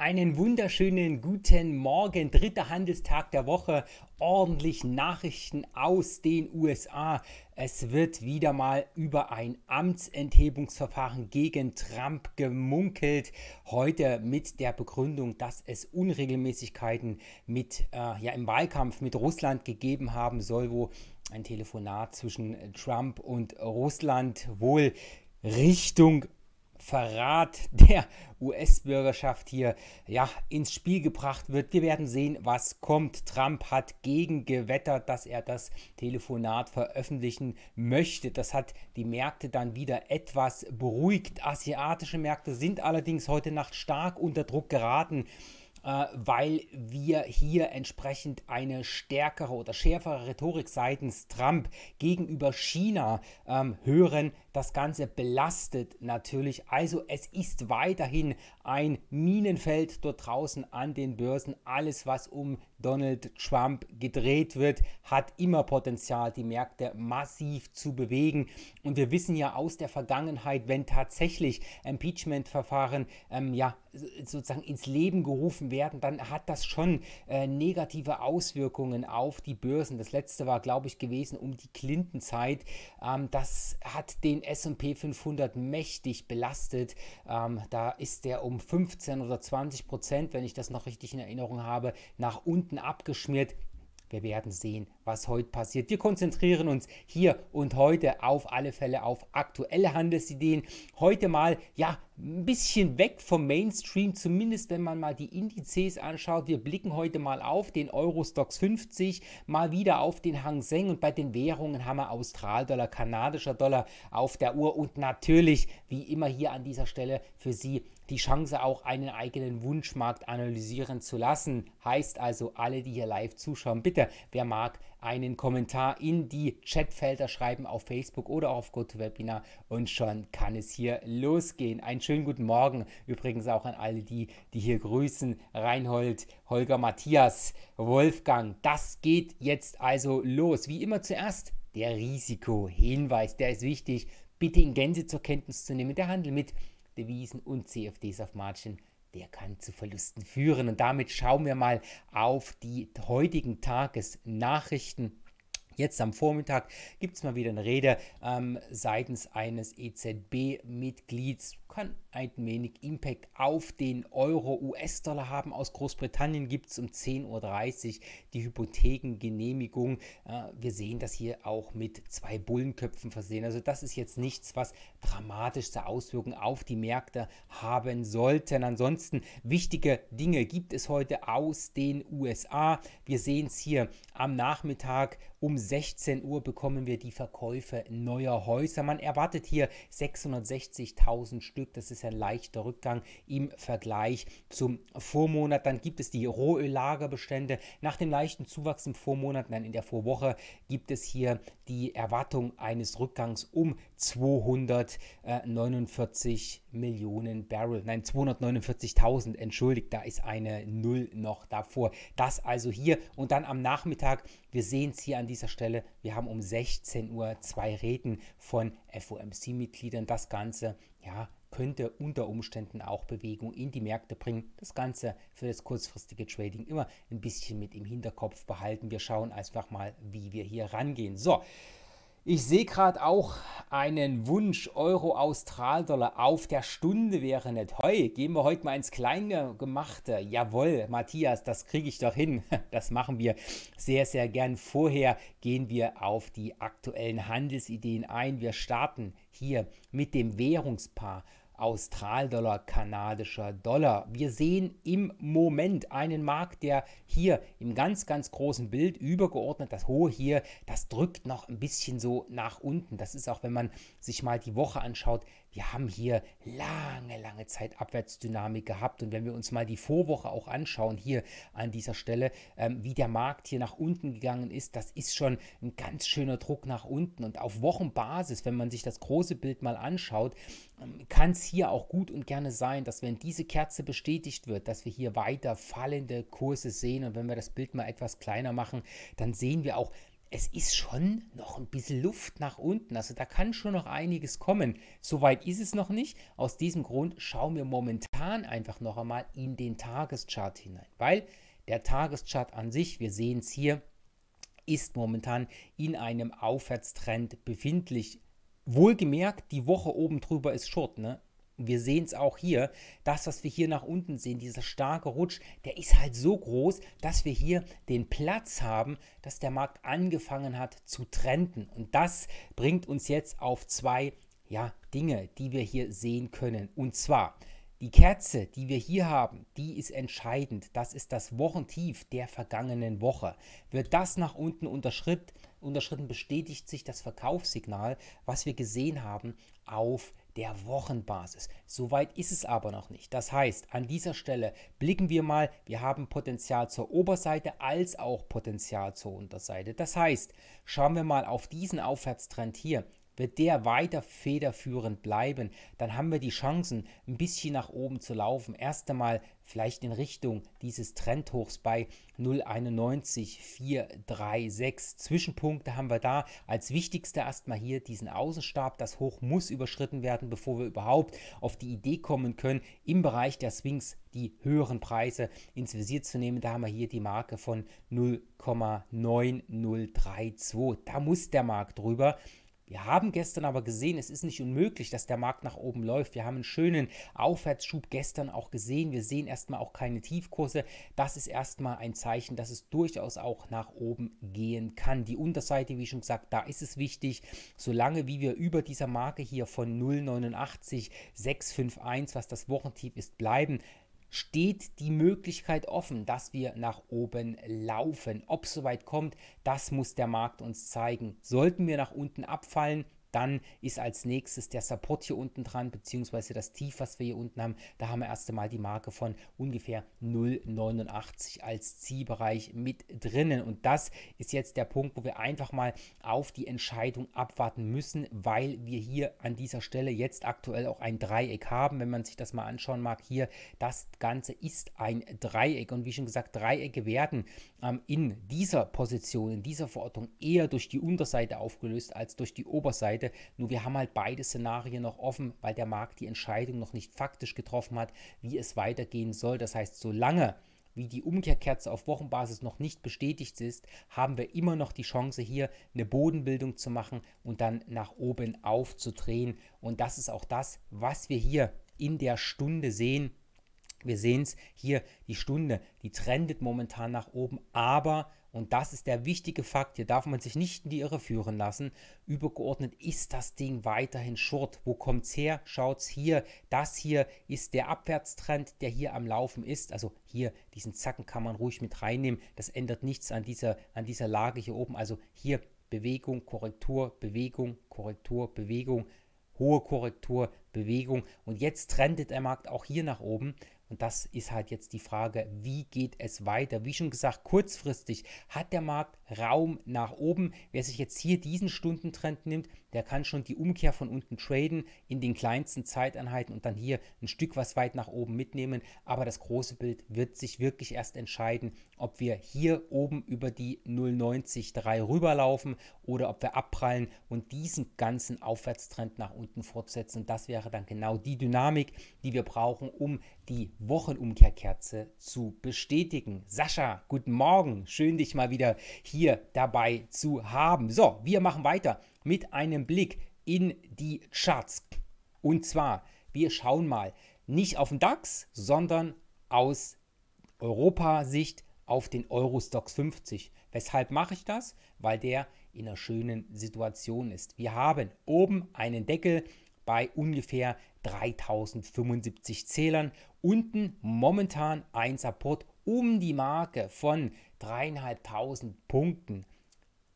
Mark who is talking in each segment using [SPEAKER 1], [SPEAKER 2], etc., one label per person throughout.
[SPEAKER 1] Einen wunderschönen guten Morgen, dritter Handelstag der Woche, ordentlich Nachrichten aus den USA. Es wird wieder mal über ein Amtsenthebungsverfahren gegen Trump gemunkelt. Heute mit der Begründung, dass es Unregelmäßigkeiten mit, äh, ja, im Wahlkampf mit Russland gegeben haben soll, wo ein Telefonat zwischen Trump und Russland wohl Richtung Verrat der US-Bürgerschaft hier ja ins Spiel gebracht wird. Wir werden sehen, was kommt. Trump hat gegengewettert, dass er das Telefonat veröffentlichen möchte. Das hat die Märkte dann wieder etwas beruhigt. Asiatische Märkte sind allerdings heute Nacht stark unter Druck geraten äh, weil wir hier entsprechend eine stärkere oder schärfere Rhetorik seitens Trump gegenüber China ähm, hören, das Ganze belastet natürlich. Also es ist weiterhin ein Minenfeld dort draußen an den Börsen. Alles, was um Donald Trump gedreht wird, hat immer Potenzial, die Märkte massiv zu bewegen. Und wir wissen ja aus der Vergangenheit, wenn tatsächlich Impeachment-Verfahren ähm, ja, sozusagen ins Leben gerufen werden, dann hat das schon äh, negative Auswirkungen auf die Börsen. Das letzte war, glaube ich, gewesen um die Clinton-Zeit. Ähm, das hat den SP 500 mächtig belastet. Ähm, da ist der um 15 oder 20 Prozent, wenn ich das noch richtig in Erinnerung habe, nach unten abgeschmiert. Wir werden sehen, was heute passiert. Wir konzentrieren uns hier und heute auf alle Fälle auf aktuelle Handelsideen. Heute mal, ja, ein bisschen weg vom Mainstream, zumindest wenn man mal die Indizes anschaut. Wir blicken heute mal auf den Eurostox 50, mal wieder auf den Hang Seng und bei den Währungen haben wir Australdollar, kanadischer Dollar auf der Uhr und natürlich, wie immer hier an dieser Stelle für Sie die Chance, auch einen eigenen Wunschmarkt analysieren zu lassen. Heißt also, alle, die hier live zuschauen, bitte, wer mag, einen Kommentar in die Chatfelder schreiben auf Facebook oder auf GoToWebinar und schon kann es hier losgehen. Einen schönen guten Morgen übrigens auch an alle die, die hier grüßen. Reinhold, Holger, Matthias, Wolfgang. Das geht jetzt also los. Wie immer zuerst der Risikohinweis, der ist wichtig. Bitte in Gänze zur Kenntnis zu nehmen. Der Handel mit Devisen und CFDs auf Margin, der kann zu Verlusten führen. Und damit schauen wir mal auf die heutigen Tagesnachrichten. Jetzt am Vormittag gibt es mal wieder eine Rede ähm, seitens eines EZB-Mitglieds kann ein wenig Impact auf den Euro-US-Dollar haben. Aus Großbritannien gibt es um 10.30 Uhr die Hypothekengenehmigung. Äh, wir sehen das hier auch mit zwei Bullenköpfen versehen. Also das ist jetzt nichts, was dramatischste Auswirkungen auf die Märkte haben sollten. Ansonsten wichtige Dinge gibt es heute aus den USA. Wir sehen es hier am Nachmittag um 16 Uhr bekommen wir die Verkäufe neuer Häuser. Man erwartet hier 660.000 Stück. Das ist ein leichter Rückgang im Vergleich zum Vormonat. Dann gibt es die Rohöllagerbestände. Nach dem leichten Zuwachs im Vormonat, nein, in der Vorwoche gibt es hier die Erwartung eines Rückgangs um 249 Millionen Barrel. Nein, 249.000, entschuldigt, da ist eine Null noch davor. Das also hier und dann am Nachmittag, wir sehen es hier an dieser Stelle, wir haben um 16 Uhr zwei Reden von FOMC-Mitgliedern. Das Ganze, ja, könnte unter Umständen auch Bewegung in die Märkte bringen. Das Ganze für das kurzfristige Trading immer ein bisschen mit im Hinterkopf behalten. Wir schauen einfach mal, wie wir hier rangehen. So, ich sehe gerade auch einen Wunsch Euro austral dollar auf der Stunde wäre nicht. Heu, gehen wir heute mal ins kleine gemachte. Jawohl, Matthias, das kriege ich doch hin. Das machen wir sehr sehr gern. Vorher gehen wir auf die aktuellen Handelsideen ein. Wir starten hier mit dem Währungspaar Australdollar, kanadischer Dollar. Wir sehen im Moment einen Markt, der hier im ganz, ganz großen Bild übergeordnet, das hohe hier, das drückt noch ein bisschen so nach unten. Das ist auch, wenn man sich mal die Woche anschaut, wir haben hier lange, lange Zeit Abwärtsdynamik gehabt. Und wenn wir uns mal die Vorwoche auch anschauen, hier an dieser Stelle, ähm, wie der Markt hier nach unten gegangen ist, das ist schon ein ganz schöner Druck nach unten. Und auf Wochenbasis, wenn man sich das große Bild mal anschaut, ähm, kann es hier auch gut und gerne sein, dass wenn diese Kerze bestätigt wird, dass wir hier weiter fallende Kurse sehen. Und wenn wir das Bild mal etwas kleiner machen, dann sehen wir auch es ist schon noch ein bisschen Luft nach unten. Also da kann schon noch einiges kommen. Soweit ist es noch nicht. Aus diesem Grund schauen wir momentan einfach noch einmal in den Tageschart hinein, weil der Tageschart an sich, wir sehen es hier, ist momentan in einem Aufwärtstrend befindlich. Wohlgemerkt, die Woche oben drüber ist Short. Ne? wir sehen es auch hier, das, was wir hier nach unten sehen, dieser starke Rutsch, der ist halt so groß, dass wir hier den Platz haben, dass der Markt angefangen hat zu trenden. Und das bringt uns jetzt auf zwei ja, Dinge, die wir hier sehen können. Und zwar die Kerze, die wir hier haben, die ist entscheidend. Das ist das Wochentief der vergangenen Woche. Wird das nach unten unterschritten, bestätigt sich das Verkaufssignal, was wir gesehen haben, auf der Wochenbasis. Soweit ist es aber noch nicht. Das heißt, an dieser Stelle blicken wir mal, wir haben Potenzial zur Oberseite als auch Potenzial zur Unterseite. Das heißt, schauen wir mal auf diesen Aufwärtstrend hier. Wird der weiter federführend bleiben, dann haben wir die Chancen, ein bisschen nach oben zu laufen. Erst einmal vielleicht in Richtung dieses Trendhochs bei 0,91,436. Zwischenpunkte haben wir da. Als wichtigste erstmal hier diesen Außenstab. Das Hoch muss überschritten werden, bevor wir überhaupt auf die Idee kommen können, im Bereich der Swings die höheren Preise ins Visier zu nehmen. Da haben wir hier die Marke von 0,9032. Da muss der Markt drüber. Wir haben gestern aber gesehen, es ist nicht unmöglich, dass der Markt nach oben läuft. Wir haben einen schönen Aufwärtsschub gestern auch gesehen. Wir sehen erstmal auch keine Tiefkurse. Das ist erstmal ein Zeichen, dass es durchaus auch nach oben gehen kann. Die Unterseite, wie schon gesagt, da ist es wichtig, solange wie wir über dieser Marke hier von 0,89 651, was das Wochentief ist, bleiben, steht die Möglichkeit offen, dass wir nach oben laufen. Ob es soweit kommt, das muss der Markt uns zeigen. Sollten wir nach unten abfallen, dann ist als nächstes der Support hier unten dran, beziehungsweise das Tief, was wir hier unten haben. Da haben wir erst einmal die Marke von ungefähr 0,89 als Zielbereich mit drinnen. Und das ist jetzt der Punkt, wo wir einfach mal auf die Entscheidung abwarten müssen, weil wir hier an dieser Stelle jetzt aktuell auch ein Dreieck haben. Wenn man sich das mal anschauen mag, hier, das Ganze ist ein Dreieck. Und wie schon gesagt, Dreiecke werden ähm, in dieser Position, in dieser Verordnung eher durch die Unterseite aufgelöst als durch die Oberseite. Nur wir haben halt beide Szenarien noch offen, weil der Markt die Entscheidung noch nicht faktisch getroffen hat, wie es weitergehen soll. Das heißt, solange wie die Umkehrkerze auf Wochenbasis noch nicht bestätigt ist, haben wir immer noch die Chance, hier eine Bodenbildung zu machen und dann nach oben aufzudrehen. Und das ist auch das, was wir hier in der Stunde sehen. Wir sehen es hier, die Stunde, die trendet momentan nach oben, aber, und das ist der wichtige Fakt, hier darf man sich nicht in die Irre führen lassen, übergeordnet ist das Ding weiterhin short. Wo kommt es her? Schaut es hier, das hier ist der Abwärtstrend, der hier am Laufen ist. Also hier, diesen Zacken kann man ruhig mit reinnehmen, das ändert nichts an dieser, an dieser Lage hier oben. Also hier Bewegung, Korrektur, Bewegung, Korrektur, Bewegung, hohe Korrektur, Bewegung. Und jetzt trendet der Markt auch hier nach oben. Und das ist halt jetzt die Frage, wie geht es weiter? Wie schon gesagt, kurzfristig hat der Markt Raum nach oben. Wer sich jetzt hier diesen Stundentrend nimmt, der kann schon die Umkehr von unten traden in den kleinsten Zeiteinheiten und dann hier ein Stück was weit nach oben mitnehmen. Aber das große Bild wird sich wirklich erst entscheiden, ob wir hier oben über die 0,90,3 rüberlaufen oder ob wir abprallen und diesen ganzen Aufwärtstrend nach unten fortsetzen. Das wäre dann genau die Dynamik, die wir brauchen, um die Wochenumkehrkerze zu bestätigen. Sascha, guten Morgen. Schön, dich mal wieder hier hier dabei zu haben. So, wir machen weiter mit einem Blick in die Charts. Und zwar, wir schauen mal nicht auf den DAX, sondern aus Europasicht auf den Eurostox 50. Weshalb mache ich das? Weil der in einer schönen Situation ist. Wir haben oben einen Deckel bei ungefähr 3075 Zählern, unten momentan ein Support um die Marke von dreieinhalbtausend Punkten.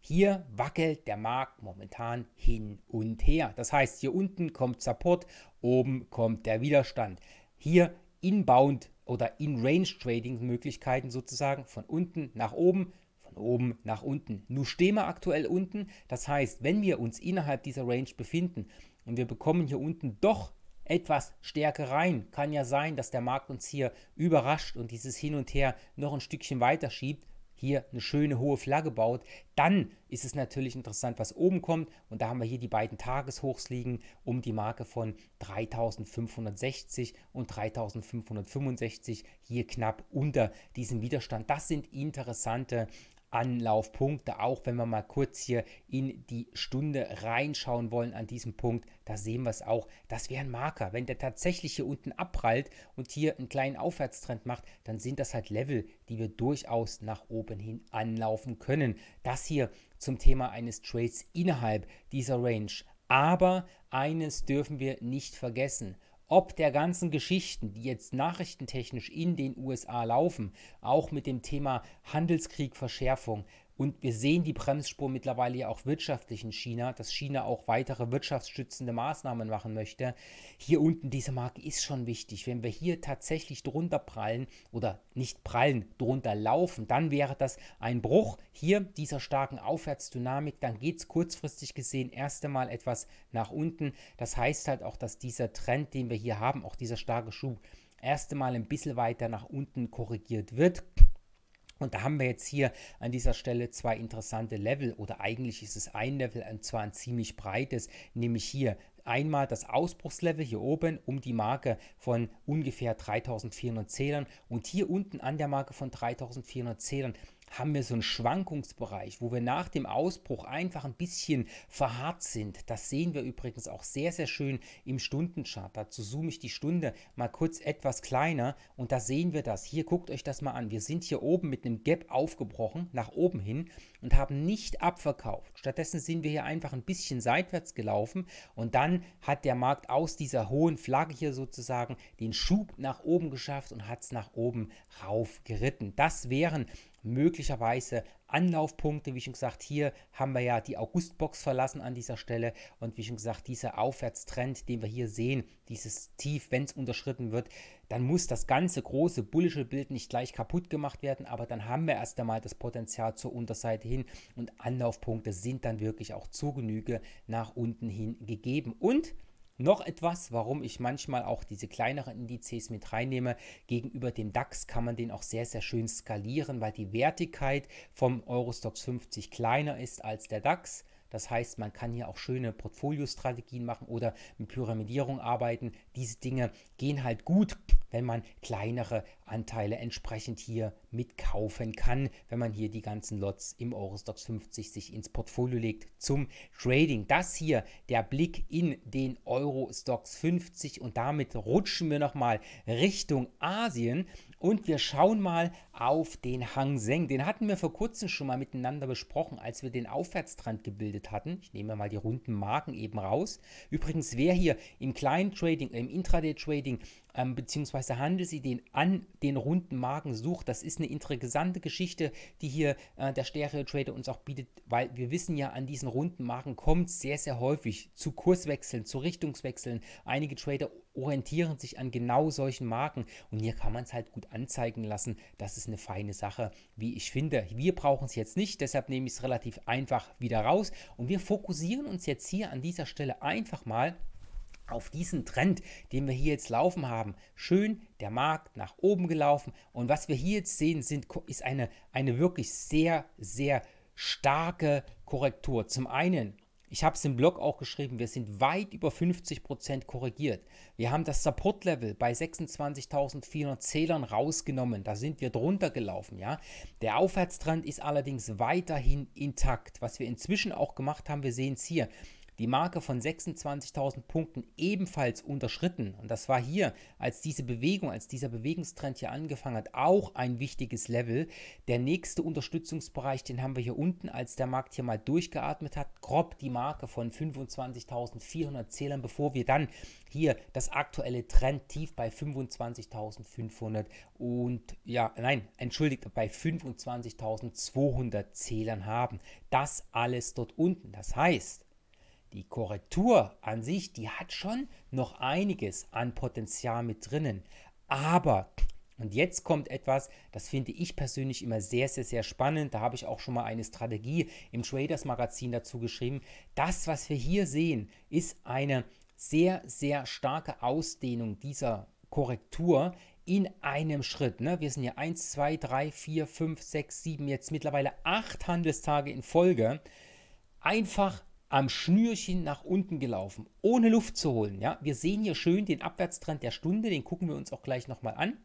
[SPEAKER 1] Hier wackelt der Markt momentan hin und her. Das heißt, hier unten kommt Support, oben kommt der Widerstand. Hier inbound oder in-range Trading Möglichkeiten sozusagen von unten nach oben, von oben nach unten. Nun stehen wir aktuell unten, das heißt, wenn wir uns innerhalb dieser Range befinden und wir bekommen hier unten doch etwas stärker rein. Kann ja sein, dass der Markt uns hier überrascht und dieses Hin und Her noch ein Stückchen weiter schiebt hier eine schöne hohe Flagge baut, dann ist es natürlich interessant, was oben kommt. Und da haben wir hier die beiden Tageshochs liegen um die Marke von 3560 und 3565, hier knapp unter diesem Widerstand. Das sind interessante Anlaufpunkte, auch wenn wir mal kurz hier in die Stunde reinschauen wollen an diesem Punkt, da sehen wir es auch, das wäre ein Marker. Wenn der tatsächlich hier unten abprallt und hier einen kleinen Aufwärtstrend macht, dann sind das halt Level, die wir durchaus nach oben hin anlaufen können. Das hier zum Thema eines Trades innerhalb dieser Range. Aber eines dürfen wir nicht vergessen ob der ganzen Geschichten, die jetzt nachrichtentechnisch in den USA laufen, auch mit dem Thema Handelskrieg, Verschärfung, und wir sehen die Bremsspur mittlerweile ja auch wirtschaftlich in China, dass China auch weitere wirtschaftsstützende Maßnahmen machen möchte. Hier unten diese Marke ist schon wichtig. Wenn wir hier tatsächlich drunter prallen oder nicht prallen, drunter laufen, dann wäre das ein Bruch hier dieser starken Aufwärtsdynamik. Dann geht es kurzfristig gesehen erst einmal etwas nach unten. Das heißt halt auch, dass dieser Trend, den wir hier haben, auch dieser starke Schub, erst einmal ein bisschen weiter nach unten korrigiert wird. Und da haben wir jetzt hier an dieser Stelle zwei interessante Level oder eigentlich ist es ein Level und zwar ein ziemlich breites, nämlich hier einmal das Ausbruchslevel hier oben um die Marke von ungefähr 3400 Zählern und hier unten an der Marke von 3400 Zählern haben wir so einen Schwankungsbereich, wo wir nach dem Ausbruch einfach ein bisschen verharrt sind. Das sehen wir übrigens auch sehr, sehr schön im Stundenchart. Dazu zoome ich die Stunde mal kurz etwas kleiner und da sehen wir das. Hier guckt euch das mal an. Wir sind hier oben mit einem Gap aufgebrochen, nach oben hin und haben nicht abverkauft. Stattdessen sind wir hier einfach ein bisschen seitwärts gelaufen und dann hat der Markt aus dieser hohen Flagge hier sozusagen den Schub nach oben geschafft und hat es nach oben rauf geritten. Das wären möglicherweise Anlaufpunkte. Wie schon gesagt, hier haben wir ja die Augustbox verlassen an dieser Stelle. Und wie schon gesagt, dieser Aufwärtstrend, den wir hier sehen, dieses Tief, wenn es unterschritten wird, dann muss das ganze große bullische Bild nicht gleich kaputt gemacht werden. Aber dann haben wir erst einmal das Potenzial zur Unterseite hin. Und Anlaufpunkte sind dann wirklich auch zu Genüge nach unten hin gegeben. Und noch etwas, warum ich manchmal auch diese kleineren Indizes mit reinnehme. Gegenüber dem DAX kann man den auch sehr, sehr schön skalieren, weil die Wertigkeit vom Eurostox 50 kleiner ist als der DAX. Das heißt, man kann hier auch schöne Portfoliostrategien machen oder mit Pyramidierung arbeiten. Diese Dinge gehen halt gut, wenn man kleinere Anteile entsprechend hier mitkaufen kann, wenn man hier die ganzen Lots im Eurostox 50 sich ins Portfolio legt zum Trading. Das hier der Blick in den Eurostox 50 und damit rutschen wir nochmal Richtung Asien und wir schauen mal auf den Hang Seng. Den hatten wir vor kurzem schon mal miteinander besprochen, als wir den Aufwärtstrend gebildet hatten. Ich nehme mal die runden Marken eben raus. Übrigens, wer hier im kleinen Trading, äh, im Intraday-Trading ähm, beziehungsweise Handelsideen an den runden Marken sucht, das ist eine interessante Geschichte, die hier äh, der Stereo-Trader uns auch bietet, weil wir wissen ja, an diesen runden Marken kommt es sehr, sehr häufig zu Kurswechseln, zu Richtungswechseln. Einige Trader orientieren sich an genau solchen Marken. Und hier kann man es halt gut anzeigen lassen. Das ist eine feine Sache, wie ich finde. Wir brauchen es jetzt nicht, deshalb nehme ich es relativ einfach wieder raus. Und wir fokussieren uns jetzt hier an dieser Stelle einfach mal auf diesen Trend, den wir hier jetzt laufen haben. Schön der Markt nach oben gelaufen. Und was wir hier jetzt sehen, sind, ist eine, eine wirklich sehr, sehr starke Korrektur. Zum einen ich habe es im Blog auch geschrieben, wir sind weit über 50% korrigiert. Wir haben das Support-Level bei 26.400 Zählern rausgenommen. Da sind wir drunter gelaufen, ja. Der Aufwärtstrend ist allerdings weiterhin intakt. Was wir inzwischen auch gemacht haben, wir sehen es hier die Marke von 26.000 Punkten ebenfalls unterschritten. Und das war hier, als diese Bewegung, als dieser Bewegungstrend hier angefangen hat, auch ein wichtiges Level. Der nächste Unterstützungsbereich, den haben wir hier unten, als der Markt hier mal durchgeatmet hat, grob die Marke von 25.400 Zählern, bevor wir dann hier das aktuelle Trend tief bei 25.500 und ja, nein, entschuldigt, bei 25.200 Zählern haben. Das alles dort unten. Das heißt, die Korrektur an sich, die hat schon noch einiges an Potenzial mit drinnen. Aber, und jetzt kommt etwas, das finde ich persönlich immer sehr, sehr, sehr spannend. Da habe ich auch schon mal eine Strategie im Traders Magazin dazu geschrieben. Das, was wir hier sehen, ist eine sehr, sehr starke Ausdehnung dieser Korrektur in einem Schritt. Ne? Wir sind hier 1, 2, 3, 4, 5, 6, 7, jetzt mittlerweile 8 Handelstage in Folge. Einfach am Schnürchen nach unten gelaufen, ohne Luft zu holen. Ja? Wir sehen hier schön den Abwärtstrend der Stunde, den gucken wir uns auch gleich nochmal an,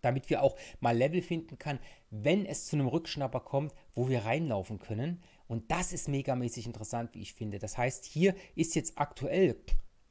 [SPEAKER 1] damit wir auch mal Level finden kann, wenn es zu einem Rückschnapper kommt, wo wir reinlaufen können. Und das ist megamäßig interessant, wie ich finde. Das heißt, hier ist jetzt aktuell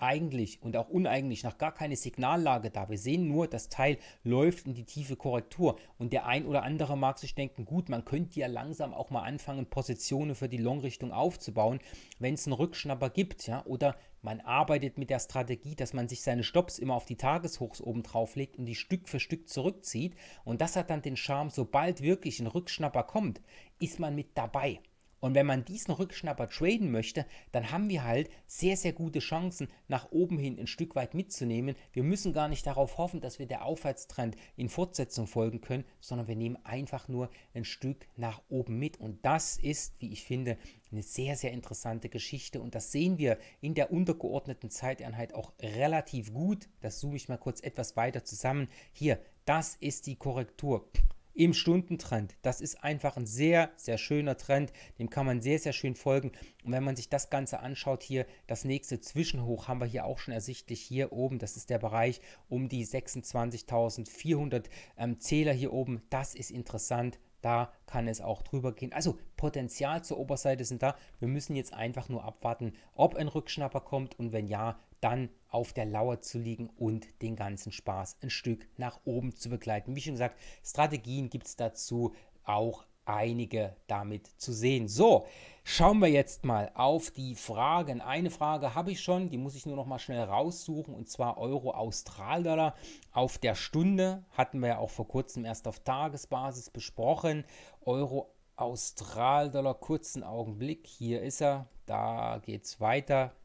[SPEAKER 1] eigentlich und auch uneigentlich noch gar keine Signallage da. Wir sehen nur, das Teil läuft in die tiefe Korrektur und der ein oder andere mag sich denken, gut, man könnte ja langsam auch mal anfangen, Positionen für die Long-Richtung aufzubauen, wenn es einen Rückschnapper gibt, ja, oder man arbeitet mit der Strategie, dass man sich seine Stops immer auf die Tageshochs oben drauf legt und die Stück für Stück zurückzieht. Und das hat dann den Charme, sobald wirklich ein Rückschnapper kommt, ist man mit dabei. Und wenn man diesen Rückschnapper traden möchte, dann haben wir halt sehr, sehr gute Chancen, nach oben hin ein Stück weit mitzunehmen. Wir müssen gar nicht darauf hoffen, dass wir der Aufwärtstrend in Fortsetzung folgen können, sondern wir nehmen einfach nur ein Stück nach oben mit. Und das ist, wie ich finde, eine sehr, sehr interessante Geschichte. Und das sehen wir in der untergeordneten Zeiteinheit auch relativ gut. Das zoome ich mal kurz etwas weiter zusammen. Hier, das ist die Korrektur im Stundentrend. Das ist einfach ein sehr, sehr schöner Trend. Dem kann man sehr, sehr schön folgen. Und wenn man sich das Ganze anschaut hier, das nächste Zwischenhoch haben wir hier auch schon ersichtlich hier oben. Das ist der Bereich um die 26.400 ähm, Zähler hier oben. Das ist interessant. Da kann es auch drüber gehen. Also Potenzial zur Oberseite sind da. Wir müssen jetzt einfach nur abwarten, ob ein Rückschnapper kommt und wenn ja, dann auf der Lauer zu liegen und den ganzen Spaß ein Stück nach oben zu begleiten. Wie schon gesagt, Strategien gibt es dazu auch einige damit zu sehen. So, schauen wir jetzt mal auf die Fragen. Eine Frage habe ich schon, die muss ich nur noch mal schnell raussuchen und zwar Euro Australdollar auf der Stunde hatten wir ja auch vor kurzem erst auf Tagesbasis besprochen. Euro Australdollar kurzen Augenblick, hier ist er. Da geht's weiter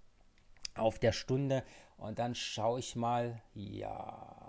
[SPEAKER 1] auf der Stunde. Und dann schaue ich mal, ja.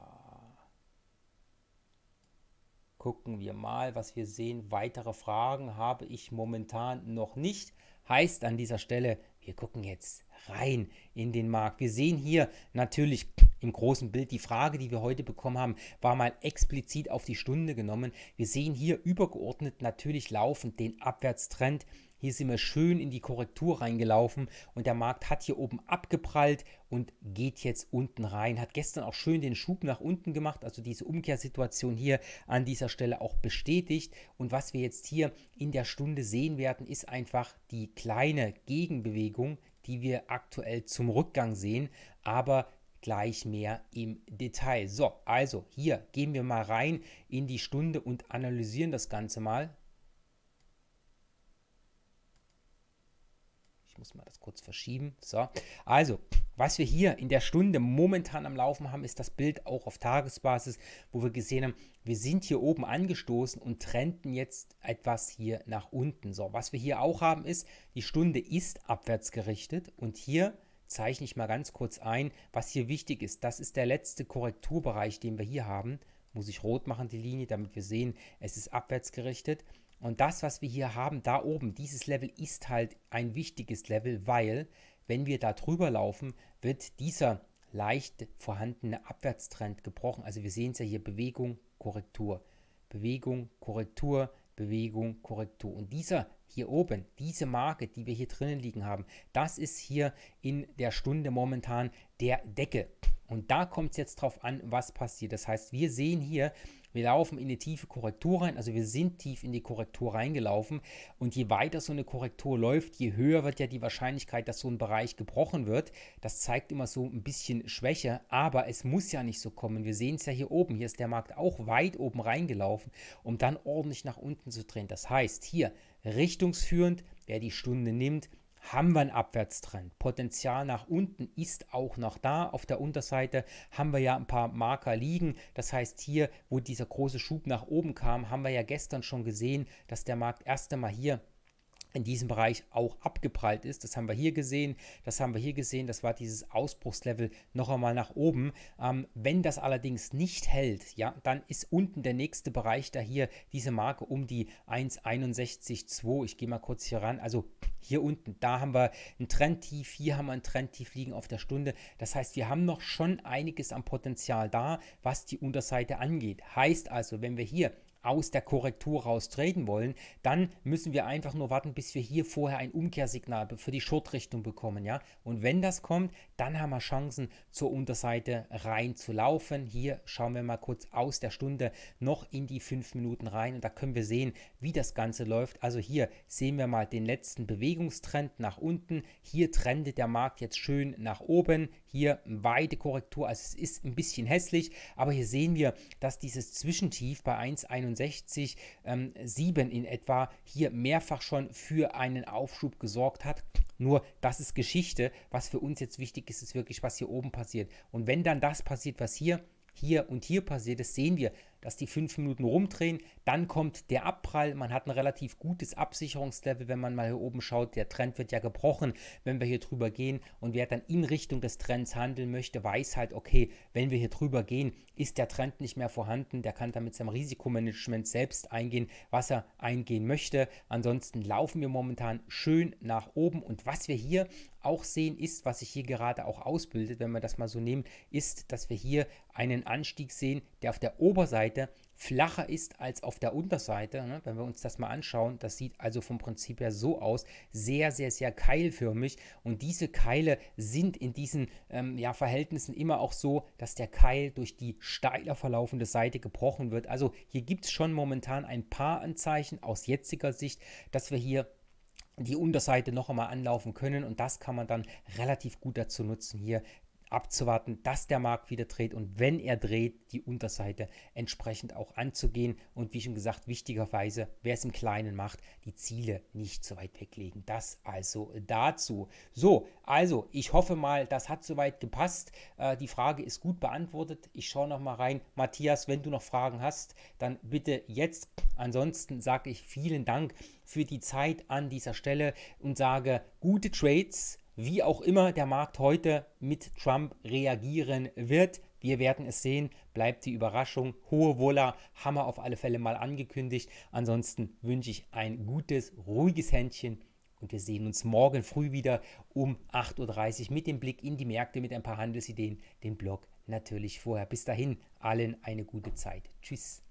[SPEAKER 1] Gucken wir mal, was wir sehen. Weitere Fragen habe ich momentan noch nicht. Heißt an dieser Stelle, wir gucken jetzt rein in den Markt. Wir sehen hier natürlich im großen Bild die Frage, die wir heute bekommen haben, war mal explizit auf die Stunde genommen. Wir sehen hier übergeordnet natürlich laufend den Abwärtstrend hier sind wir schön in die Korrektur reingelaufen und der Markt hat hier oben abgeprallt und geht jetzt unten rein. Hat gestern auch schön den Schub nach unten gemacht, also diese Umkehrsituation hier an dieser Stelle auch bestätigt. Und was wir jetzt hier in der Stunde sehen werden, ist einfach die kleine Gegenbewegung, die wir aktuell zum Rückgang sehen. Aber gleich mehr im Detail. So, also hier gehen wir mal rein in die Stunde und analysieren das Ganze mal. Ich muss mal das kurz verschieben. So, also, was wir hier in der Stunde momentan am Laufen haben, ist das Bild auch auf Tagesbasis, wo wir gesehen haben, wir sind hier oben angestoßen und trennten jetzt etwas hier nach unten. So, was wir hier auch haben, ist, die Stunde ist abwärts gerichtet und hier zeichne ich mal ganz kurz ein, was hier wichtig ist. Das ist der letzte Korrekturbereich, den wir hier haben. Muss ich rot machen, die Linie, damit wir sehen, es ist abwärts gerichtet. Und das, was wir hier haben, da oben, dieses Level ist halt ein wichtiges Level, weil wenn wir da drüber laufen, wird dieser leicht vorhandene Abwärtstrend gebrochen. Also wir sehen es ja hier Bewegung, Korrektur, Bewegung, Korrektur, Bewegung, Korrektur. Und dieser hier oben, diese Marke, die wir hier drinnen liegen haben, das ist hier in der Stunde momentan der Deckel. Und da kommt es jetzt drauf an, was passiert. Das heißt, wir sehen hier wir laufen in die tiefe Korrektur rein, also wir sind tief in die Korrektur reingelaufen und je weiter so eine Korrektur läuft, je höher wird ja die Wahrscheinlichkeit, dass so ein Bereich gebrochen wird. Das zeigt immer so ein bisschen Schwäche, aber es muss ja nicht so kommen. Wir sehen es ja hier oben, hier ist der Markt auch weit oben reingelaufen, um dann ordentlich nach unten zu drehen. Das heißt, hier richtungsführend, wer die Stunde nimmt, haben wir einen Abwärtstrend. Potenzial nach unten ist auch noch da. Auf der Unterseite haben wir ja ein paar Marker liegen. Das heißt, hier, wo dieser große Schub nach oben kam, haben wir ja gestern schon gesehen, dass der Markt erst einmal hier in diesem Bereich auch abgeprallt ist. Das haben wir hier gesehen, das haben wir hier gesehen, das war dieses Ausbruchslevel noch einmal nach oben. Ähm, wenn das allerdings nicht hält, ja, dann ist unten der nächste Bereich da hier diese Marke um die 1,61,2. Ich gehe mal kurz hier ran, also hier unten, da haben wir ein Trendtief, hier haben wir ein Trendtief liegen auf der Stunde. Das heißt, wir haben noch schon einiges am Potenzial da, was die Unterseite angeht. Heißt also, wenn wir hier aus der Korrektur raus raustreten wollen, dann müssen wir einfach nur warten, bis wir hier vorher ein Umkehrsignal für die Short-Richtung bekommen, ja? Und wenn das kommt, dann haben wir Chancen zur Unterseite rein zu laufen. Hier schauen wir mal kurz aus der Stunde noch in die fünf Minuten rein und da können wir sehen, wie das Ganze läuft. Also hier sehen wir mal den letzten Bewegungstrend nach unten. Hier trendet der Markt jetzt schön nach oben. Hier weite Korrektur, also es ist ein bisschen hässlich, aber hier sehen wir, dass dieses Zwischentief bei 1,61,7 ähm, in etwa hier mehrfach schon für einen Aufschub gesorgt hat. Nur das ist Geschichte. Was für uns jetzt wichtig ist, ist wirklich, was hier oben passiert. Und wenn dann das passiert, was hier, hier und hier passiert das sehen wir, dass die fünf Minuten rumdrehen, dann kommt der Abprall. Man hat ein relativ gutes Absicherungslevel, wenn man mal hier oben schaut. Der Trend wird ja gebrochen, wenn wir hier drüber gehen. Und wer dann in Richtung des Trends handeln möchte, weiß halt, okay, wenn wir hier drüber gehen, ist der Trend nicht mehr vorhanden. Der kann dann mit seinem Risikomanagement selbst eingehen, was er eingehen möchte. Ansonsten laufen wir momentan schön nach oben. Und was wir hier auch sehen ist, was sich hier gerade auch ausbildet, wenn wir das mal so nehmen, ist, dass wir hier einen Anstieg sehen, der auf der Oberseite Oberseite flacher ist als auf der Unterseite. Ne? Wenn wir uns das mal anschauen, das sieht also vom Prinzip her so aus, sehr, sehr, sehr keilförmig. Und diese Keile sind in diesen ähm, ja, Verhältnissen immer auch so, dass der Keil durch die steiler verlaufende Seite gebrochen wird. Also hier gibt es schon momentan ein paar Anzeichen aus jetziger Sicht, dass wir hier die Unterseite noch einmal anlaufen können und das kann man dann relativ gut dazu nutzen, hier abzuwarten, dass der Markt wieder dreht und wenn er dreht, die Unterseite entsprechend auch anzugehen und wie schon gesagt, wichtigerweise, wer es im Kleinen macht, die Ziele nicht so weit weglegen. Das also dazu. So, also ich hoffe mal, das hat soweit gepasst. Äh, die Frage ist gut beantwortet. Ich schaue noch mal rein. Matthias, wenn du noch Fragen hast, dann bitte jetzt. Ansonsten sage ich vielen Dank für die Zeit an dieser Stelle und sage gute Trades wie auch immer der Markt heute mit Trump reagieren wird. Wir werden es sehen, bleibt die Überraschung. Hohe Wohler haben wir auf alle Fälle mal angekündigt. Ansonsten wünsche ich ein gutes, ruhiges Händchen und wir sehen uns morgen früh wieder um 8.30 Uhr mit dem Blick in die Märkte, mit ein paar Handelsideen, den Blog natürlich vorher. Bis dahin, allen eine gute Zeit. Tschüss.